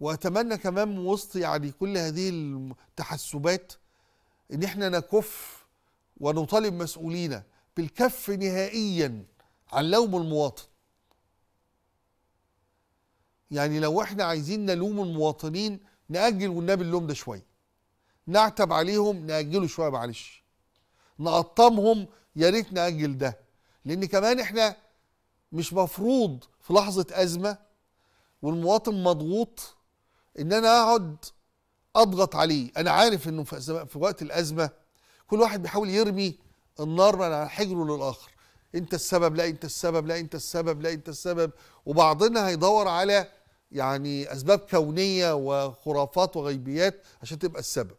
واتمنى كمان وسط يعني كل هذه التحسبات ان احنا نكف ونطالب مسؤولينا بالكف نهائيا عن لوم المواطن يعني لو احنا عايزين نلوم المواطنين نأجل والنبي اللوم ده شوية نعتب عليهم نأجله شوية معلش نقطمهم يا ريت نأجل ده لأن كمان احنا مش مفروض في لحظة أزمة والمواطن مضغوط ان انا اقعد اضغط عليه انا عارف انه في, في وقت الازمه كل واحد بيحاول يرمي النار من على حجره للاخر انت السبب لا انت السبب لا انت السبب لا انت السبب وبعضنا هيدور على يعني اسباب كونيه وخرافات وغيبيات عشان تبقى السبب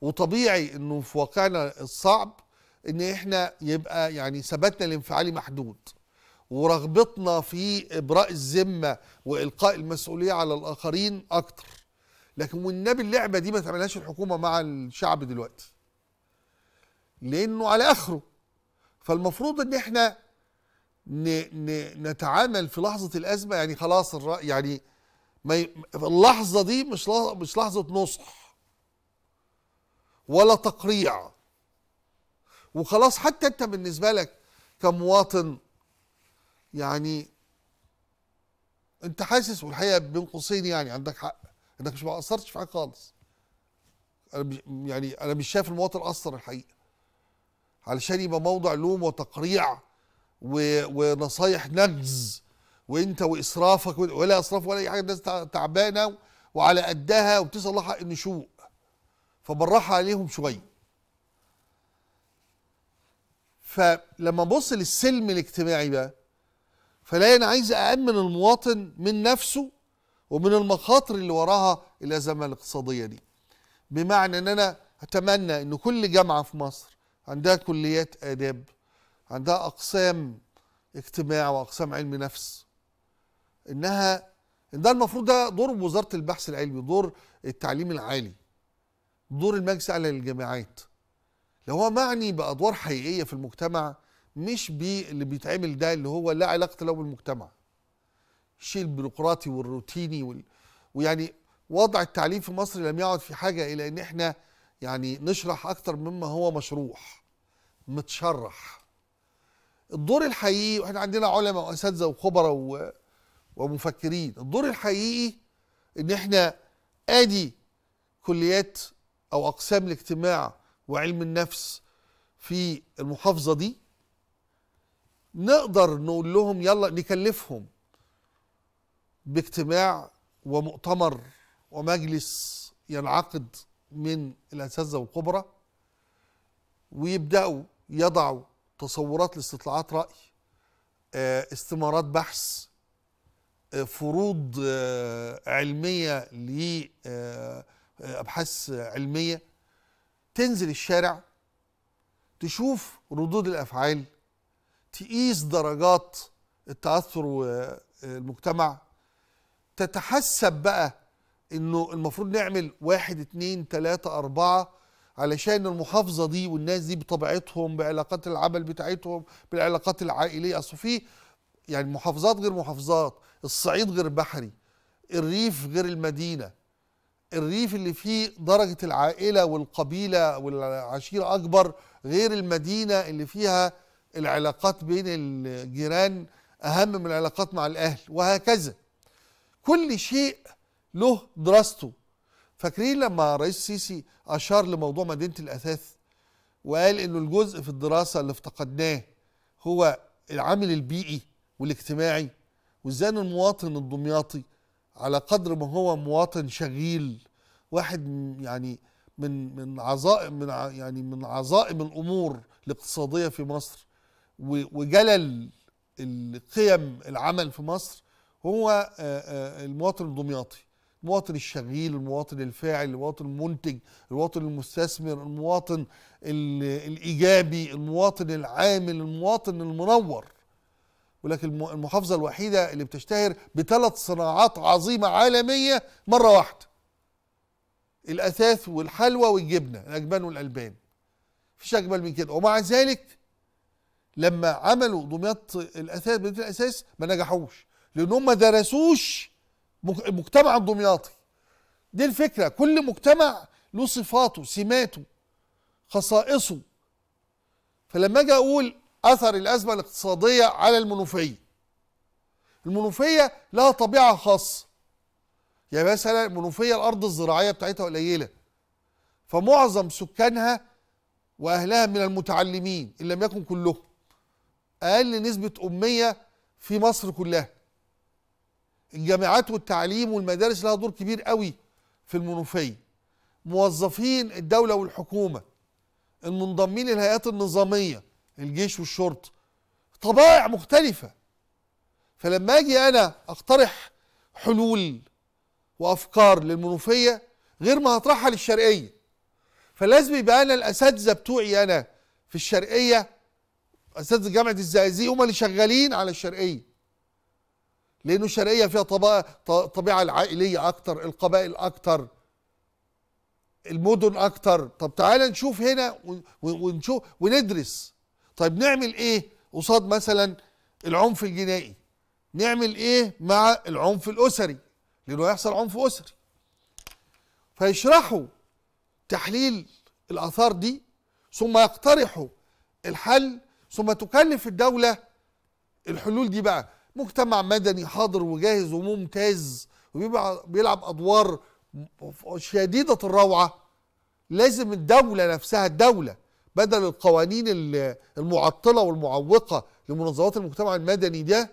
وطبيعي انه في واقعنا الصعب ان احنا يبقى يعني ثباتنا الانفعالي محدود ورغبتنا في إبراء الذمة وإلقاء المسؤولية على الآخرين أكتر لكن والنبي اللعبة دي ما تعملهاش الحكومة مع الشعب دلوقتي لأنه على آخره فالمفروض إن إحنا نتعامل في لحظة الأزمة يعني خلاص يعني ما اللحظة دي مش مش لحظة نصح ولا تقريع وخلاص حتى أنت بالنسبة لك كمواطن يعني انت حاسس والحقيقه بين قوسين يعني عندك حق انك مش ما اثرتش في حاجه خالص انا يعني انا مش شايف المواطن اثر الحقيقه علشان يبقى موضع لوم وتقريع و... ونصايح نجز وانت واسرافك ولا اسراف ولا اي حاجه الناس تعبانه وعلى قدها وبتسال الله حق النشوء فبالراحه عليهم شويه فلما نبص للسلم الاجتماعي بقى فلاقي انا عايز أأمن المواطن من نفسه ومن المخاطر اللي وراها الأزمة الاقتصادية دي بمعنى أن أنا أتمنى أن كل جامعة في مصر عندها كليات آداب عندها أقسام اجتماع وأقسام علم نفس إنها إن ده المفروض ده دور وزارة البحث العلمي دور التعليم العالي دور المجلس الأعلى للجامعات لو هو معني بأدوار حقيقية في المجتمع مش باللي اللي بيتعمل ده اللي هو لا علاقه له بالمجتمع الشيء البيروقراطي والروتيني وال... ويعني وضع التعليم في مصر لم يعد في حاجه الى ان احنا يعني نشرح اكتر مما هو مشروح متشرح الدور الحقيقي واحنا عندنا علماء واساتذه وخبراء و... ومفكرين الدور الحقيقي ان احنا ادي كليات او اقسام الاجتماع وعلم النفس في المحافظه دي نقدر نقول لهم يلا نكلفهم باجتماع ومؤتمر ومجلس ينعقد من الأساتذة والكبرى ويبدأوا يضعوا تصورات لاستطلاعات رأي آه، استمارات بحث آه، فروض آه، علمية لأبحاث علمية تنزل الشارع تشوف ردود الأفعال تقيس درجات التأثر والمجتمع تتحسب بقى انه المفروض نعمل واحد اتنين تلاتة اربعة علشان المحافظة دي والناس دي بطبيعتهم بعلاقات العمل بتاعتهم بالعلاقات العائلية اصل في يعني محافظات غير محافظات الصعيد غير بحري الريف غير المدينة الريف اللي فيه درجة العائلة والقبيلة والعشيرة أكبر غير المدينة اللي فيها العلاقات بين الجيران اهم من العلاقات مع الاهل وهكذا كل شيء له دراسته فاكرين لما رئيس السيسي اشار لموضوع مدينه الاثاث وقال انه الجزء في الدراسه اللي افتقدناه هو العامل البيئي والاجتماعي وازاي ان المواطن الدمياطي على قدر ما هو مواطن شغيل واحد يعني من من عظائم من يعني من عظائم الامور الاقتصاديه في مصر وجلل القيم العمل في مصر هو المواطن الدمياطي المواطن الشغيل المواطن الفاعل المواطن المنتج المواطن المستثمر المواطن الإيجابي المواطن العامل المواطن المنور ولكن المحافظة الوحيدة اللي بتشتهر بثلاث صناعات عظيمة عالمية مرة واحدة الأثاث والحلوى والجبنة الأجبان والألبان مفيش أجمل من كده ومع ذلك لما عملوا دمياط الاثاث بدايه الاساس ما نجحوش لان هم درسوش المجتمع الدمياطي دي الفكره كل مجتمع له صفاته سماته خصائصه فلما اجي اقول اثر الازمه الاقتصاديه على المنوفيه المنوفيه لها طبيعه خاصه يعني مثلا المنوفيه الارض الزراعيه بتاعتها قليله فمعظم سكانها واهلها من المتعلمين ان لم يكن كلهم اقل نسبه اميه في مصر كلها الجامعات والتعليم والمدارس لها دور كبير قوي في المنوفيه موظفين الدوله والحكومه المنضمين للهيئات النظاميه الجيش والشرطه طبائع مختلفه فلما اجي انا اقترح حلول وافكار للمنوفيه غير ما هطرحها للشرقيه فلازم يبقى انا الاساتذه بتوعي انا في الشرقيه اساتذه جامعه الزقازيق هم اللي شغالين على الشرقيه لانه الشرقيه فيها طبيعه طبيعه العائليه اكتر القبائل اكتر المدن اكتر طب تعالى نشوف هنا ونشوف وندرس طيب نعمل ايه قصاد مثلا العنف الجنائي نعمل ايه مع العنف الاسري لانه هيحصل عنف اسري فيشرحوا تحليل الاثار دي ثم يقترحوا الحل ثم تكلف الدولة الحلول دي بقى مجتمع مدني حاضر وجاهز وممتاز وبيلعب أدوار شديدة الروعة لازم الدولة نفسها الدولة بدل القوانين المعطلة والمعوقة لمنظمات المجتمع المدني ده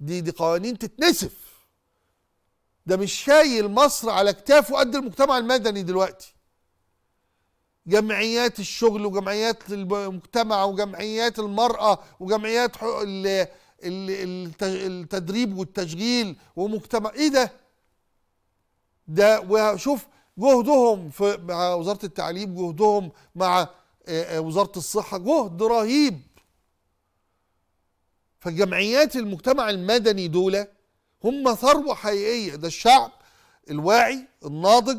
دي دي قوانين تتنسف ده مش شايل مصر على كتافه قد المجتمع المدني دلوقتي جمعيات الشغل وجمعيات المجتمع وجمعيات المرأة وجمعيات التدريب والتشغيل ومجتمع ايه ده ده وشوف جهدهم في مع وزارة التعليم جهدهم مع آه، آه، وزارة الصحة جهد رهيب فجمعيات المجتمع المدني دولة هم ثروة حقيقية ده الشعب الواعي الناضج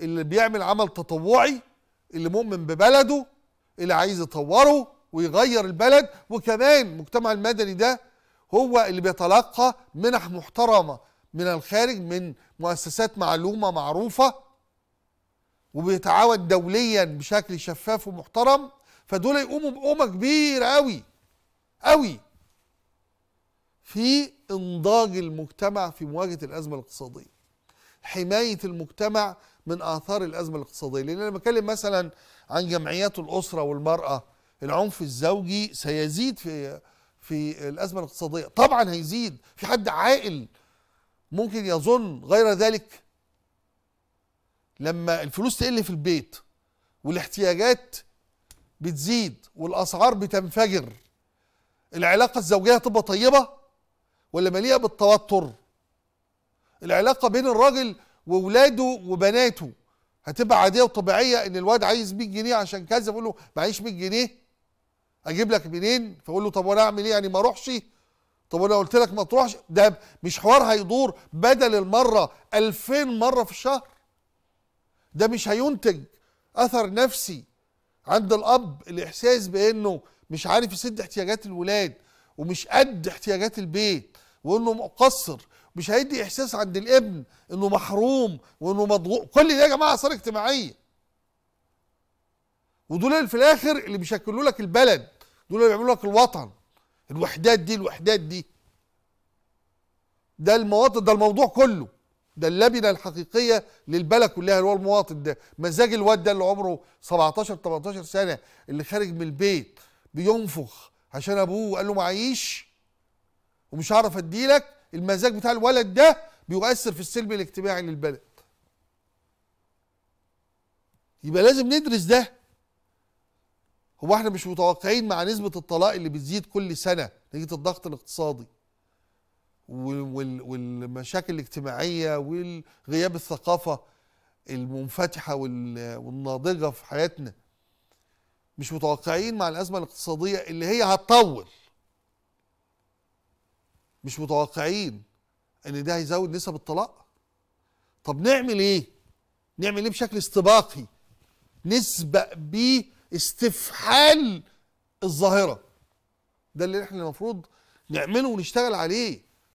اللي بيعمل عمل تطوعي اللي مؤمن ببلده اللي عايز يطوره ويغير البلد وكمان المجتمع المدني ده هو اللي بيتلقى منح محترمة من الخارج من مؤسسات معلومة معروفة وبيتعاون دوليا بشكل شفاف ومحترم فدول يقوموا بقومة كبيرة قوي قوي في انضاج المجتمع في مواجهة الأزمة الاقتصادية حماية المجتمع من آثار الأزمة الاقتصادية لأن أنا بتكلم مثلا عن جمعيات الأسرة والمرأة العنف الزوجي سيزيد في في الأزمة الاقتصادية طبعا هيزيد في حد عاقل ممكن يظن غير ذلك لما الفلوس تقل في البيت والاحتياجات بتزيد والأسعار بتنفجر العلاقة الزوجية هتبقى طيبة ولا مليئة بالتوتر العلاقة بين الراجل واولاده وبناته هتبقى عاديه وطبيعيه ان الواد عايز 100 جنيه عشان كذا بقول له معيش 100 جنيه اجيب لك منين فاقول له طب وانا اعمل ايه يعني ما اروحش طب وانا قلت لك ما تروحش ده مش حوار هيدور بدل المره 2000 مره في الشهر ده مش هينتج اثر نفسي عند الاب الاحساس بانه مش عارف يسد احتياجات الولاد ومش قد احتياجات البيت وانه مقصر مش هيدي احساس عند الابن انه محروم وانه مضغوط كل ده يا جماعه اثار اجتماعيه ودول في الاخر اللي بيشكلوا لك البلد دول اللي بيعملوا لك الوطن الوحدات دي الوحدات دي ده المواطن ده الموضوع كله ده اللبنه الحقيقيه للبلد كلها اللي هو المواطن ده مزاج الواد ده اللي عمره 17 18 سنه اللي خارج من البيت بينفخ عشان ابوه قال له معيش ومش هعرف اديلك المزاج بتاع الولد ده بيؤثر في السلم الاجتماعي للبلد يبقى لازم ندرس ده هو احنا مش متوقعين مع نسبة الطلاق اللي بتزيد كل سنة نتيجة الضغط الاقتصادي والمشاكل الاجتماعية والغياب الثقافة المنفتحة والناضجة في حياتنا مش متوقعين مع الأزمة الاقتصادية اللي هي هتطول مش متوقعين ان ده هيزود نسب الطلاق طب نعمل ايه نعمل ايه بشكل استباقي نسبق بيه استفحال الظاهره ده اللي احنا المفروض نعمله ونشتغل عليه